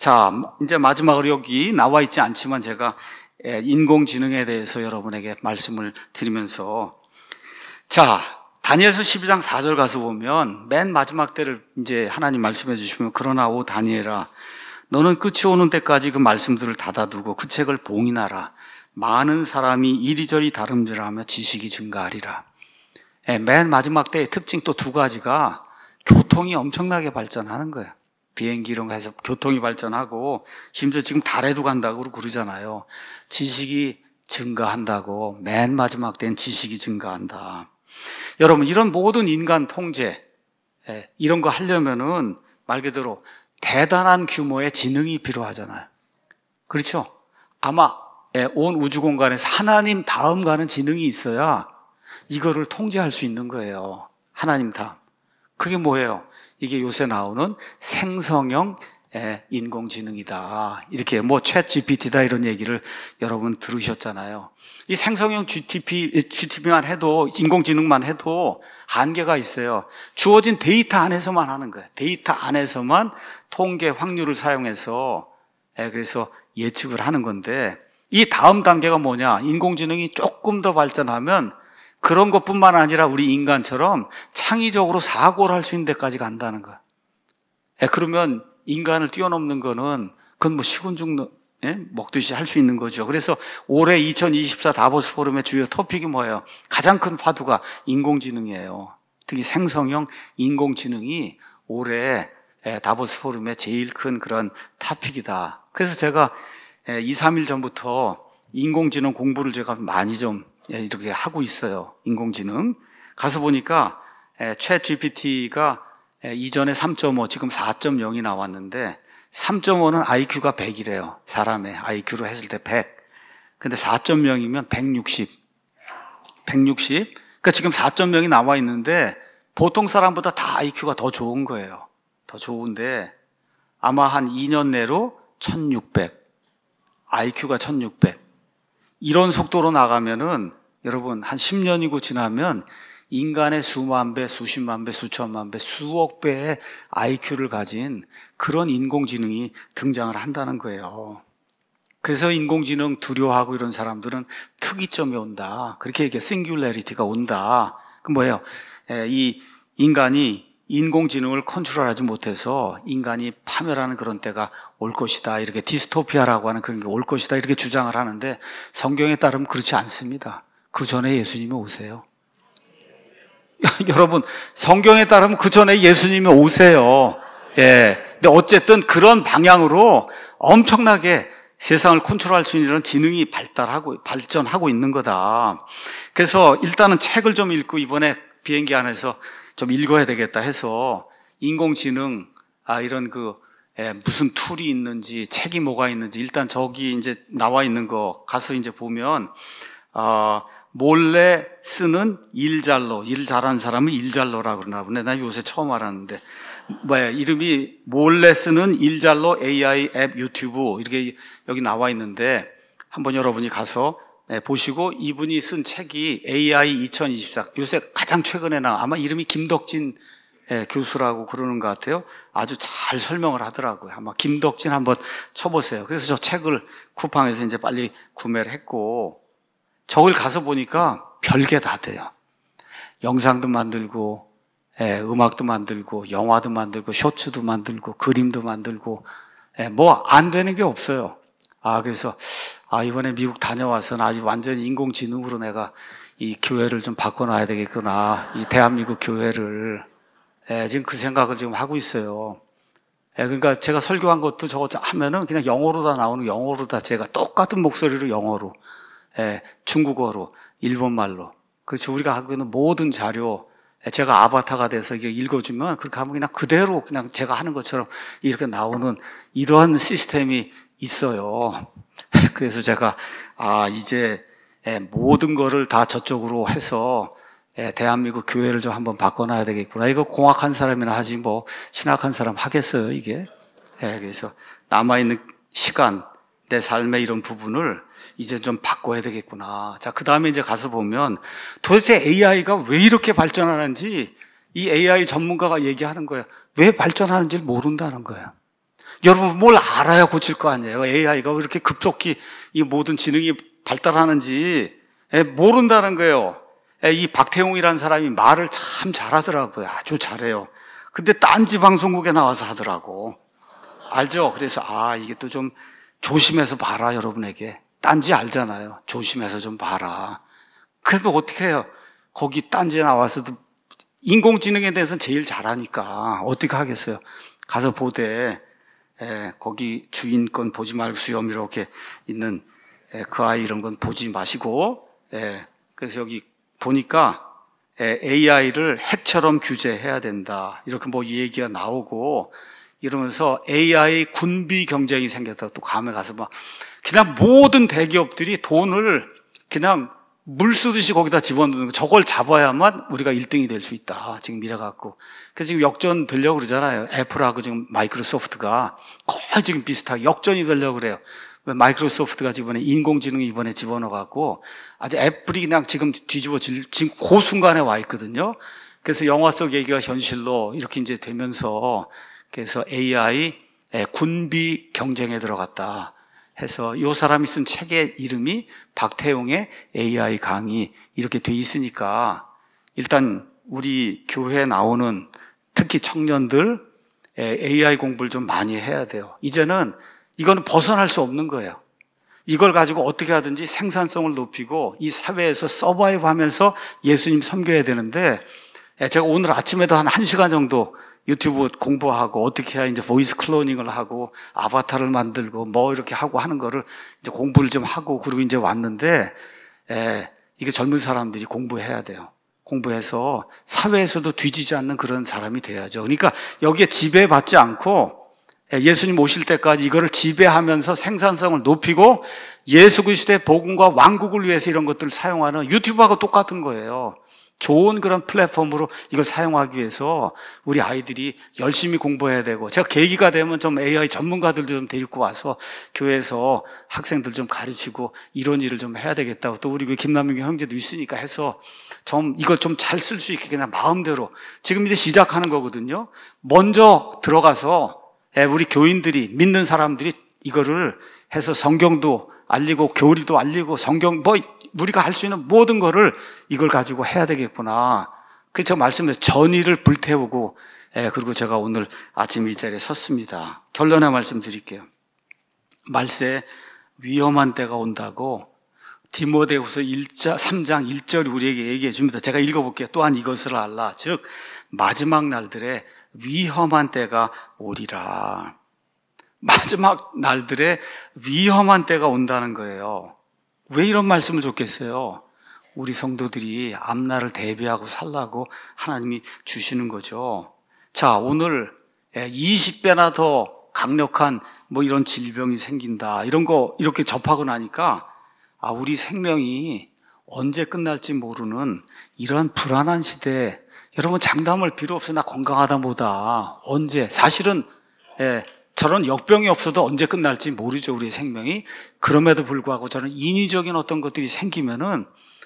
자, 이제 마지막으로 여기 나와 있지 않지만 제가 예, 인공지능에 대해서 여러분에게 말씀을 드리면서 자, 다니엘서 12장 4절 가서 보면 맨 마지막 때를 이제 하나님 말씀해 주시면 그러나 오 다니엘아 너는 끝이 오는 때까지 그 말씀들을 닫아두고 그 책을 봉인하라 많은 사람이 이리저리 다름질하며 지식이 증가하리라 예, 맨 마지막 때의 특징 또 두 가지가 교통이 엄청나게 발전하는 거야 비행기로 가서 교통이 발전하고 심지어 지금 달에도 간다고 그러잖아요. 지식이 증가한다고 맨 마지막 된 지식이 증가한다. 여러분 이런 모든 인간 통제 예, 이런 거 하려면은 말 그대로 대단한 규모의 지능이 필요하잖아요. 그렇죠? 아마 예, 온 우주 공간에서 하나님 다음 가는 지능이 있어야 이거를 통제할 수 있는 거예요. 하나님 다음. 그게 뭐예요? 이게 요새 나오는 생성형 인공지능이다. 이렇게 뭐챗 GPT다 이런 얘기를 여러분 들으셨잖아요. 이 생성형 GTP, GTP만 해도 인공지능만 해도 한계가 있어요. 주어진 데이터 안에서만 하는 거예요. 데이터 안에서만 통계 확률을 사용해서 그래서 예측을 하는 건데 이 다음 단계가 뭐냐? 인공지능이 조금 더 발전하면 그런 것뿐만 아니라 우리 인간처럼 창의적으로 사고를 할 수 있는 데까지 간다는 거야. 예, 그러면 인간을 뛰어넘는 거는 그건 뭐 식은 죽 예? 먹듯이 할 수 있는 거죠. 그래서 올해 2024 다보스 포럼의 주요 토픽이 뭐예요? 가장 큰 파도가 인공지능이에요. 특히 생성형 인공지능이 올해 예, 다보스 포럼의 제일 큰 그런 타픽이다. 그래서 제가 2, 예, 3일 전부터 인공지능 공부를 제가 많이 좀 예, 이렇게 하고 있어요. 인공지능. 가서 보니까 최 예, GPT가 예, 이전에 3.5, 지금 4.0이 나왔는데 3.5는 IQ가 100이래요. 사람의 IQ로 했을 때 100. 근데 4.0이면 160. 160. 그러니까 지금 4.0이 나와 있는데 보통 사람보다 다 IQ가 더 좋은 거예요. 더 좋은데 아마 한 2년 내로 1600. IQ가 1600. 이런 속도로 나가면은 여러분 한 10년이고 지나면 인간의 수만 배, 수십만 배, 수천만 배, 수억 배의 IQ를 가진 그런 인공지능이 등장을 한다는 거예요. 그래서 인공지능 두려워하고 이런 사람들은 특이점이 온다. 그렇게 얘기해. 싱귤레리티가 온다. 그 뭐예요? 예, 이 인간이 인공지능을 컨트롤하지 못해서 인간이 파멸하는 그런 때가 올 것이다. 이렇게 디스토피아라고 하는 그런 게 올 것이다. 이렇게 주장을 하는데 성경에 따르면 그렇지 않습니다. 그 전에 예수님이 오세요. 여러분, 성경에 따르면 그 전에 예수님이 오세요. 예. 근데 어쨌든 그런 방향으로 엄청나게 세상을 컨트롤할 수 있는 이런 지능이 발달하고 발전하고 있는 거다. 그래서 일단은 책을 좀 읽고 이번에 비행기 안에서 좀 읽어야 되겠다 해서 인공지능 아 이런 그 예, 무슨 툴이 있는지 책이 뭐가 있는지 일단 저기 이제 나와 있는 거 가서 이제 보면 어, 몰래 쓰는 일잘로 일 잘하는 사람은 일잘로라 그러나 보네 난 요새 처음 알았는데 뭐야 예, 이름이 몰래 쓰는 일잘로 AI 앱 유튜브 이렇게 여기 나와 있는데 한번 여러분이 가서 예, 보시고 이분이 쓴 책이 AI 2024 요새 가장 최근에 나 아마 이름이 김덕진 예, 교수라고 그러는 것 같아요. 아주 잘 설명을 하더라고요. 아마 김덕진 한번 쳐보세요. 그래서 저 책을 쿠팡에서 이제 빨리 구매를 했고 저걸 가서 보니까 별게 다 돼요. 영상도 만들고 예, 음악도 만들고 영화도 만들고 쇼츠도 만들고 그림도 만들고 예, 뭐 안 되는 게 없어요. 아 그래서 아, 이번에 미국 다녀와서는 아주 완전히 인공지능으로 내가 이 교회를 좀 바꿔놔야 되겠구나. 이 대한민국 교회를. 예, 지금 그 생각을 지금 하고 있어요. 예, 그러니까 제가 설교한 것도 저거 하면은 그냥 영어로 다 나오는 영어로 다 제가 똑같은 목소리로 영어로, 예, 중국어로, 일본말로. 그렇죠. 우리가 하고 있는 모든 자료, 예, 제가 아바타가 돼서 이게 읽어주면 그렇게 하면 그냥 그대로 그냥 제가 하는 것처럼 이렇게 나오는 이러한 시스템이 있어요. 그래서 제가 아 이제 예, 모든 거를 다 저쪽으로 해서 예, 대한민국 교회를 좀 한번 바꿔놔야 되겠구나. 이거 공학한 사람이나 하지 뭐 신학한 사람 하겠어요 이게. 예, 그래서 남아 있는 시간 내 삶의 이런 부분을 이제 좀 바꿔야 되겠구나. 자, 그 다음에 이제 가서 보면 도대체 AI가 왜 이렇게 발전하는지 이 AI 전문가가 얘기하는 거야. 왜 발전하는지를 모른다는 거야. 여러분 뭘 알아야 고칠 거 아니에요. AI가 왜 이렇게 급속히 이 모든 지능이 발달하는지 예, 모른다는 거예요. 예, 이 박태웅이라는 사람이 말을 참 잘하더라고요. 아주 잘해요. 근데 딴지 방송국에 나와서 하더라고. 알죠? 그래서 아 이게 또 좀 조심해서 봐라 여러분에게. 딴지 알잖아요. 조심해서 좀 봐라. 그래도 어떻게 해요? 거기 딴지에 나와서도 인공지능에 대해서는 제일 잘하니까 어떻게 하겠어요? 가서 보되 에, 거기 주인권 보지 말고 수염 이렇게 있는 에, 그 아이 이런 건 보지 마시고 에, 그래서 여기 보니까 에, AI를 핵처럼 규제해야 된다 이렇게 뭐 얘기가 나오고 이러면서 AI 군비 경쟁이 생겼다 또 감에 가서 막 그냥 모든 대기업들이 돈을 그냥 물 쓰듯이 거기다 집어넣는 거. 저걸 잡아야만 우리가 1등이 될 수 있다. 지금 미래 갖고. 그래서 지금 역전 되려고 그러잖아요. 애플하고 지금 마이크로소프트가 거의 지금 비슷하게 역전이 되려고 그래요. 마이크로소프트가 이번에 인공지능 이번에 집어넣어 갖고 아주 애플이 그냥 지금 뒤집어질 지금 그 순간에 와 있거든요. 그래서 영화 속 얘기가 현실로 이렇게 이제 되면서 그래서 AI 군비 경쟁에 들어갔다. 해서 이 사람이 쓴 책의 이름이 박태용의 AI 강의 이렇게 돼 있으니까 일단 우리 교회 나오는 특히 청년들 AI 공부를 좀 많이 해야 돼요. 이제는 이거는 벗어날 수 없는 거예요. 이걸 가지고 어떻게 하든지 생산성을 높이고 이 사회에서 서바이브 하면서 예수님 섬겨야 되는데 제가 오늘 아침에도 한 1시간 정도 유튜브 공부하고 어떻게 해야 이제 보이스 클로닝을 하고 아바타를 만들고 뭐 이렇게 하고 하는 거를 이제 공부를 좀 하고 그리고 이제 왔는데 에, 예, 이게 젊은 사람들이 공부해야 돼요. 공부해서 사회에서도 뒤지지 않는 그런 사람이 돼야죠. 그러니까 여기에 지배받지 않고 예, 예수님 오실 때까지 이거를 지배하면서 생산성을 높이고 예수 그리스도의 복음과 왕국을 위해서 이런 것들을 사용하는 유튜버하고 똑같은 거예요. 좋은 그런 플랫폼으로 이걸 사용하기 위해서 우리 아이들이 열심히 공부해야 되고 제가 계기가 되면 좀 AI 전문가들도 좀 데리고 와서 교회에서 학생들 좀 가르치고 이런 일을 좀 해야 되겠다고 또 우리 그 김남민 형제도 있으니까 해서 좀 이걸 좀 잘 쓸 수 있게 그냥 마음대로 지금 이제 시작하는 거거든요. 먼저 들어가서 예, 우리 교인들이 믿는 사람들이 이거를 해서 성경도 알리고 교리도 알리고 성경 뭐 우리가 할 수 있는 모든 거를 이걸 가지고 해야 되겠구나. 그래서 말씀에 전의를 불태우고 예, 그리고 제가 오늘 아침 이 자리에 섰습니다. 결론의 말씀 드릴게요. 말세 위험한 때가 온다고 디모데후서 1자, 3장 1절이 우리에게 얘기해 줍니다. 제가 읽어볼게요. 또한 이것을 알라. 즉, 마지막 날들의 위험한 때가 오리라. 마지막 날들의 위험한 때가 온다는 거예요. 왜 이런 말씀을 줬겠어요? 우리 성도들이 앞날을 대비하고 살라고 하나님이 주시는 거죠. 자, 오늘 20배나 예, 더 강력한 뭐 이런 질병이 생긴다. 이런 거 이렇게 접하고 나니까 아, 우리 생명이 언제 끝날지 모르는 이런 불안한 시대에 여러분 장담을 필요 없어. 나 건강하다 보다. 언제? 사실은 예, 저런 역병이 없어도 언제 끝날지 모르죠, 우리 생명이. 그럼에도 불구하고 저는 인위적인 어떤 것들이 생기면은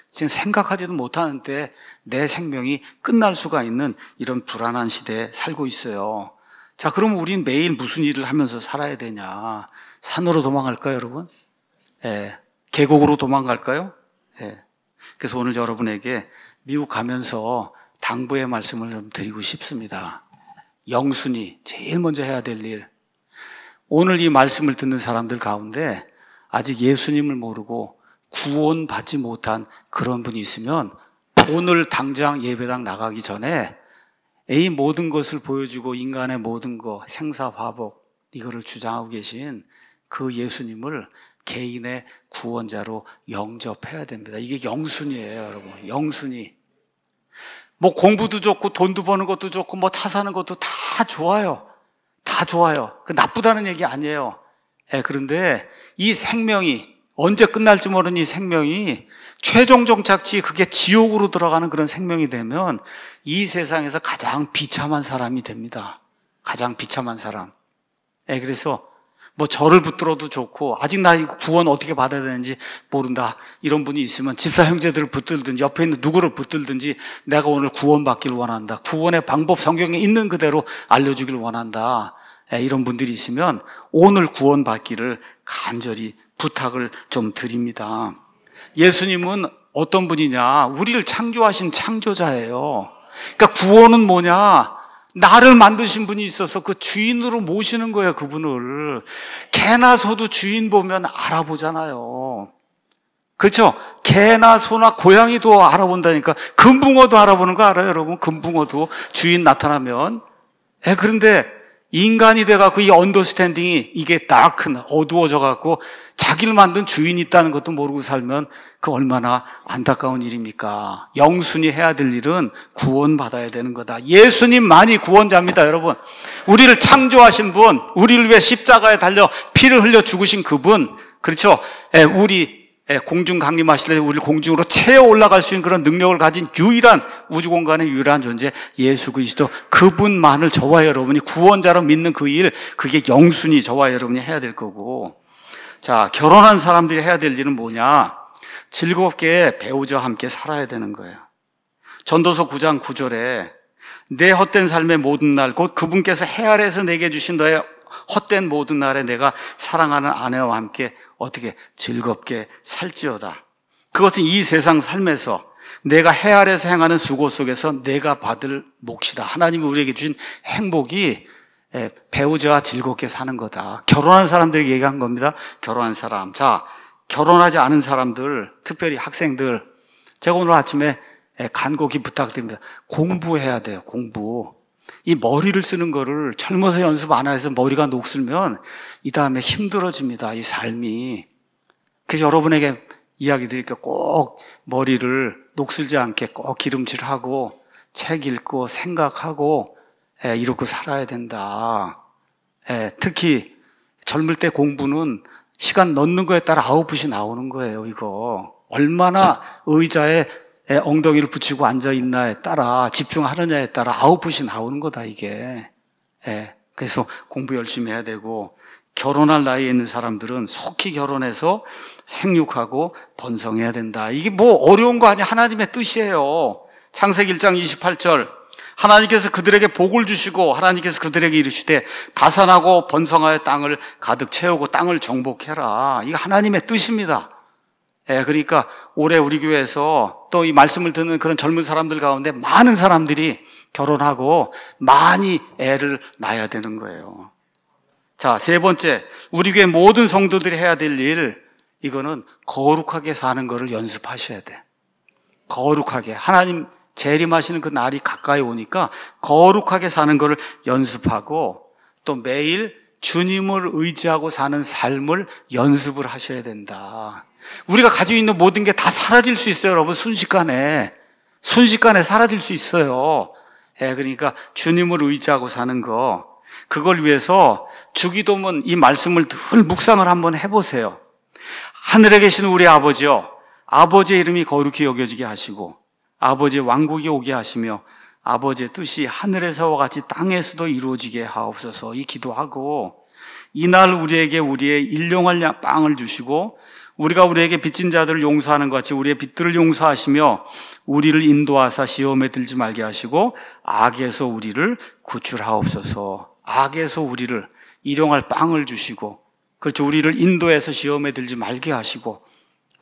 지금 생각하지도 못하는데 내 생명이 끝날 수가 있는 이런 불안한 시대에 살고 있어요. 자, 그럼 우린 매일 무슨 일을 하면서 살아야 되냐? 산으로 도망갈까요, 여러분? 예. 계곡으로 도망갈까요? 예. 그래서 오늘 여러분에게 미국 가면서 당부의 말씀을 좀 드리고 싶습니다. 영순이 제일 먼저 해야 될 일, 오늘 이 말씀을 듣는 사람들 가운데 아직 예수님을 모르고 구원받지 못한 그런 분이 있으면 오늘 당장 예배당 나가기 전에 이 모든 것을 보여주고 인간의 모든 것, 생사화복, 이거를 주장하고 계신 그 예수님을 개인의 구원자로 영접해야 됩니다. 이게 영순이에요, 여러분. 영순이. 뭐 공부도 좋고 돈도 버는 것도 좋고 뭐 차 사는 것도 다 좋아요. 다 좋아요. 그 나쁘다는 얘기 아니에요. 예, 그런데 이 생명이 언제 끝날지 모르는 이 생명이 최종 정착지 그게 지옥으로 들어가는 그런 생명이 되면 이 세상에서 가장 비참한 사람이 됩니다. 가장 비참한 사람. 예, 그래서 뭐 저를 붙들어도 좋고 아직 나 이거 구원 어떻게 받아야 되는지 모른다 이런 분이 있으면 집사 형제들을 붙들든지 옆에 있는 누구를 붙들든지 내가 오늘 구원받기를 원한다 구원의 방법 성경에 있는 그대로 알려주길 원한다 예, 이런 분들이 있으면 오늘 구원받기를 간절히 부탁을 좀 드립니다 예수님은 어떤 분이냐 우리를 창조하신 창조자예요 그러니까 구원은 뭐냐 나를 만드신 분이 있어서 그 주인으로 모시는 거예요, 그분을. 개나 소도 주인 보면 알아보잖아요. 그렇죠? 개나 소나 고양이도 알아본다니까. 금붕어도 알아보는 거 알아요, 여러분? 금붕어도 주인 나타나면. 에, 예, 그런데 인간이 돼갖고 이 언더스탠딩이 이게 다크, 어두워져갖고 자기를 만든 주인이 있다는 것도 모르고 살면 그 얼마나 안타까운 일입니까? 영순이 해야 될 일은 구원받아야 되는 거다. 예수님만이 구원자입니다, 여러분. 우리를 창조하신 분, 우리를 위해 십자가에 달려 피를 흘려 죽으신 그분, 그렇죠? 예, 우리 예, 공중 강림하실래 우리 공중으로 채워 올라갈 수 있는 그런 능력을 가진 유일한 우주 공간의 유일한 존재 예수 그리스도 그분만을 저와 여러분이 구원자로 믿는 그일 그게 영순이 저와 여러분이 해야 될 거고 자, 결혼한 사람들이 해야 될 일은 뭐냐? 즐겁게 배우자 와 함께 살아야 되는 거예요. 전도서 9장 9절에 내 헛된 삶의 모든 날, 곧 그분께서 해 아래에서 내게 주신 너의 헛된 모든 날에 내가 사랑하는 아내와 함께 어떻게 즐겁게 살지어다. 그것은 이 세상 삶에서 내가 해 아래에서 행하는 수고 속에서 내가 받을 몫이다. 하나님이 우리에게 주신 행복이 예, 배우자와 즐겁게 사는 거다. 결혼한 사람들 얘기한 겁니다. 결혼한 사람. 자, 결혼하지 않은 사람들, 특별히 학생들. 제가 오늘 아침에 예, 간곡히 부탁드립니다. 공부해야 돼요, 공부. 이 머리를 쓰는 거를 젊어서 연습 안 해서 머리가 녹슬면 이 다음에 힘들어집니다, 이 삶이. 그래서 여러분에게 이야기 드릴게요. 꼭 머리를 녹슬지 않게 꼭 기름칠하고 책 읽고 생각하고 예, 이렇게 살아야 된다. 예, 특히 젊을 때 공부는 시간 넣는 거에 따라 아웃풋이 나오는 거예요, 이거. 얼마나 의자에 예, 엉덩이를 붙이고 앉아 있나에 따라 집중하느냐에 따라 아웃풋이 나오는 거다, 이게. 그래서 공부 열심히 해야 되고 결혼할 나이에 있는 사람들은 속히 결혼해서 생육하고 번성해야 된다. 이게 뭐 어려운 거 아니야. 하나님의 뜻이에요. 창세기 1장 28절. 하나님께서 그들에게 복을 주시고 하나님께서 그들에게 이르시되 다산하고 번성하여 땅을 가득 채우고 땅을 정복해라. 이거 하나님의 뜻입니다. 예, 그러니까 올해 우리 교회에서 또 이 말씀을 듣는 그런 젊은 사람들 가운데 많은 사람들이 결혼하고 많이 애를 낳아야 되는 거예요. 자, 세 번째. 우리 교회 모든 성도들이 해야 될 일, 이거는 거룩하게 사는 것을 연습하셔야 돼. 거룩하게. 하나님 재림하시는 그 날이 가까이 오니까 거룩하게 사는 것을 연습하고 또 매일 주님을 의지하고 사는 삶을 연습을 하셔야 된다. 우리가 가지고 있는 모든 게 다 사라질 수 있어요, 여러분. 순식간에. 순식간에 사라질 수 있어요. 예, 그러니까 주님을 의지하고 사는 거. 그걸 위해서 주기도문 이 말씀을 늘 묵상을 한번 해보세요. 하늘에 계신 우리 아버지요. 아버지의 이름이 거룩히 여겨지게 하시고 아버지의 왕국이 오게 하시며 아버지의 뜻이 하늘에서와 같이 땅에서도 이루어지게 하옵소서 이 기도하고 이날 우리에게 우리의 일용할 빵을 주시고 우리가 우리에게 빚진 자들을 용서하는 것 같이 우리의 빚들을 용서하시며 우리를 인도하사 시험에 들지 말게 하시고 악에서 우리를 구출하옵소서 악에서 우리를 일용할 빵을 주시고 그렇죠 우리를 인도해서 시험에 들지 말게 하시고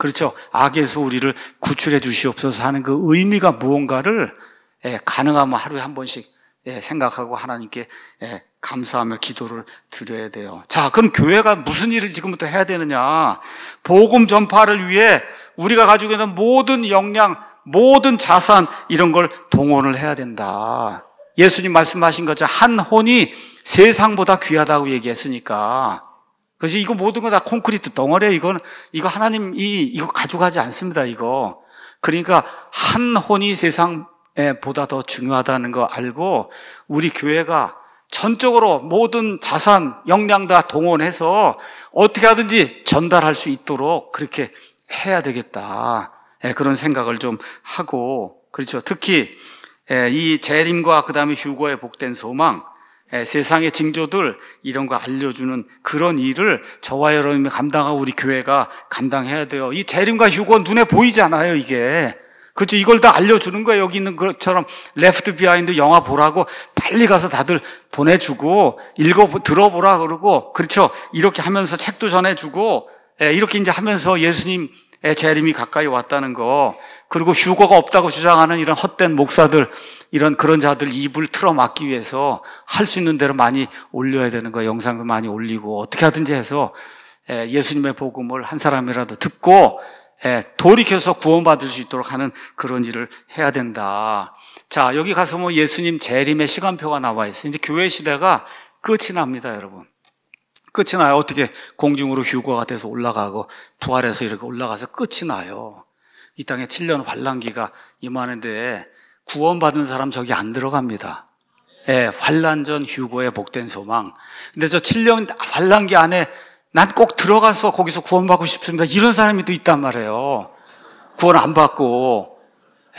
그렇죠. 악에서 우리를 구출해 주시옵소서 하는 그 의미가 무언가를 예, 가능하면 하루에 한 번씩 예, 생각하고 하나님께 예, 감사하며 기도를 드려야 돼요. 자, 그럼 교회가 무슨 일을 지금부터 해야 되느냐? 복음 전파를 위해 우리가 가지고 있는 모든 역량, 모든 자산 이런 걸 동원을 해야 된다. 예수님 말씀하신 것처럼 한 혼이 세상보다 귀하다고 얘기했으니까 그래서 이거 모든 거 다 콘크리트 덩어리 이건 이거 하나님이 이거 가져가지 않습니다. 이거 그러니까 한 혼이 세상에 보다 더 중요하다는 거 알고 우리 교회가 전적으로 모든 자산 역량 다 동원해서 어떻게 하든지 전달할 수 있도록 그렇게 해야 되겠다. 예, 그런 생각을 좀 하고 그렇죠. 특히 예, 이 재림과 그다음에 휴거의 복된 소망 예, 세상의 징조들 이런 거 알려주는 그런 일을 저와 여러분이 감당하고 우리 교회가 감당해야 돼요. 이 재림과 휴거 눈에 보이잖아요, 이게. 그렇죠. 이걸 다 알려주는 거예요. 여기 있는 것처럼 레프트 비하인드 영화 보라고 빨리 가서 다들 보내주고 읽어 들어보라 그러고 그렇죠. 이렇게 하면서 책도 전해주고 예, 이렇게 이제 하면서 예수님 의 재림이 가까이 왔다는 거 그리고 휴거가 없다고 주장하는 이런 헛된 목사들, 이런 그런 자들 입을 틀어막기 위해서 할 수 있는 대로 많이 올려야 되는 거예요. 영상도 많이 올리고 어떻게 하든지 해서 예, 예수님의 복음을 한 사람이라도 듣고 예, 돌이켜서 구원받을 수 있도록 하는 그런 일을 해야 된다. 자, 여기 가서 뭐 예수님 재림의 시간표가 나와 있어요. 이제 교회 시대가 끝이 납니다, 여러분. 끝이 나요. 어떻게 공중으로 휴거가 돼서 올라가고 부활해서 이렇게 올라가서 끝이 나요. 이 땅에 7년 환란기가 임하는 데 구원받은 사람 저기 안 들어갑니다. 예, 환란 전 휴고의 복된 소망. 근데 저 7년 환란기 안에 난 꼭 들어가서 거기서 구원받고 싶습니다. 이런 사람이 또 있단 말이에요. 구원 안 받고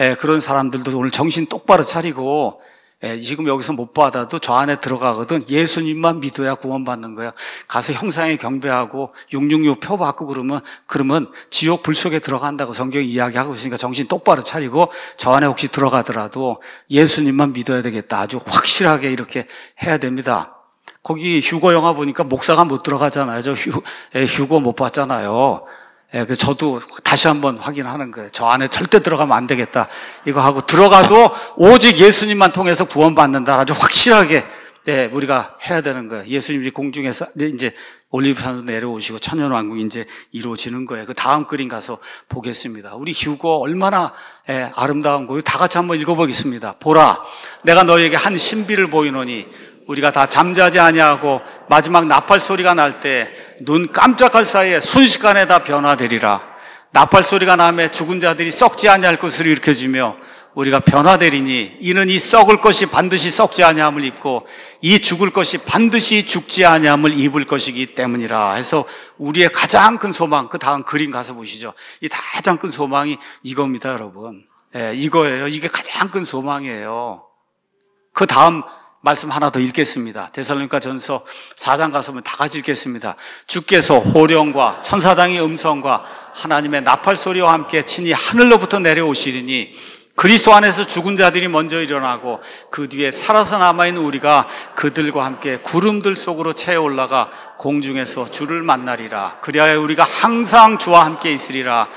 예, 그런 사람들도 오늘 정신 똑바로 차리고 예, 지금 여기서 못 받아도 저 안에 들어가거든. 예수님만 믿어야 구원받는 거야. 가서 형상에 경배하고 666표 받고 그러면 그러면 지옥 불 속에 들어간다고 성경이 이야기하고 있으니까 정신 똑바로 차리고 저 안에 혹시 들어가더라도 예수님만 믿어야 되겠다. 아주 확실하게 이렇게 해야 됩니다. 거기 휴거 영화 보니까 목사가 못 들어가잖아요. 저 휴, 예, 휴거 못 봤잖아요. 예, 그래서 저도 다시 한번 확인하는 거예요. 저 안에 절대 들어가면 안 되겠다. 이거 하고 들어가도 오직 예수님만 통해서 구원받는다. 아주 확실하게 예, 우리가 해야 되는 거예요. 예수님이 공중에서 이제 올리브산으로 내려오시고 천연왕국이 이제 이루어지는 거예요. 그 다음 그림 가서 보겠습니다. 우리 휴고 얼마나 예, 아름다운 거예다 같이 한번 읽어보겠습니다. 보라, 내가 너에게 한 신비를 보이노니 우리가 다 잠자지 아니하고 마지막 나팔 소리가 날 때 눈 깜짝할 사이에 순식간에 다 변화되리라. 나팔 소리가 나면 죽은 자들이 썩지 아니할 것을 일으켜주며 우리가 변화되리니 이는 이 썩을 것이 반드시 썩지 아니함을 입고 이 죽을 것이 반드시 죽지 아니함을 입을 것이기 때문이라 해서 우리의 가장 큰 소망 그 다음 그림 가서 보시죠 이 가장 큰 소망이 이겁니다 여러분 예, 이거예요 이게 가장 큰 소망이에요 그 다음 말씀 하나 더 읽겠습니다. 대살로니가 전서 4장 가서 보면 다 같이 읽겠습니다. 주께서 호령과 천사장의 음성과 하나님의 나팔 소리와 함께 친히 하늘로부터 내려오시리니 그리스도 안에서 죽은 자들이 먼저 일어나고 그 뒤에 살아서 남아있는 우리가 그들과 함께 구름들 속으로 채 올라가 공중에서 주를 만나리라. 그리하여 우리가 항상 주와 함께 있으리라.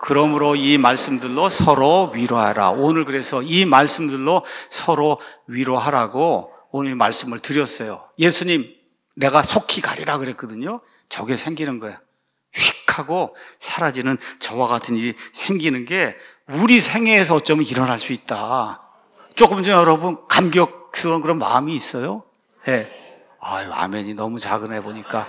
그러므로 이 말씀들로 서로 위로하라. 오늘 그래서 이 말씀들로 서로 위로하라고 오늘 말씀을 드렸어요. 예수님, 내가 속히 가리라 그랬거든요. 저게 생기는 거야. 휙 하고 사라지는 저와 같은 일이 생기는 게 우리 생애에서 어쩌면 일어날 수 있다. 조금 전에 여러분 감격스러운 그런 마음이 있어요? 예. 네. 아유, 아멘이 너무 작은 애 보니까.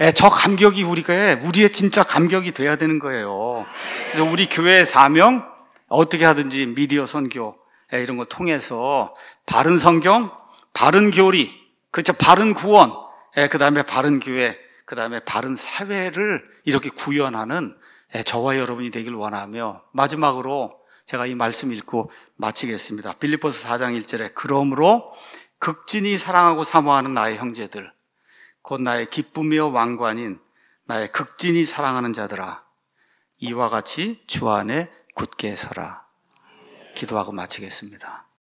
예, 저 감격이 우리가 예, 우리의 진짜 감격이 돼야 되는 거예요. 그래서 우리 교회의 사명 어떻게 하든지 미디어 선교 예, 이런 거 통해서 바른 성경 바른 교리, 그렇죠. 바른 구원, 예, 그 다음에 바른 교회, 그 다음에 바른 사회를 이렇게 구현하는 예, 저와 여러분이 되길 원하며 마지막으로 제가 이 말씀 읽고 마치겠습니다. 빌리포스 4장 1절에 그러므로 극진히 사랑하고 사모하는 나의 형제들, 곧 나의 기쁨이요 왕관인 나의 극진히 사랑하는 자들아, 이와 같이 주 안에 굳게 서라. 기도하고 마치겠습니다.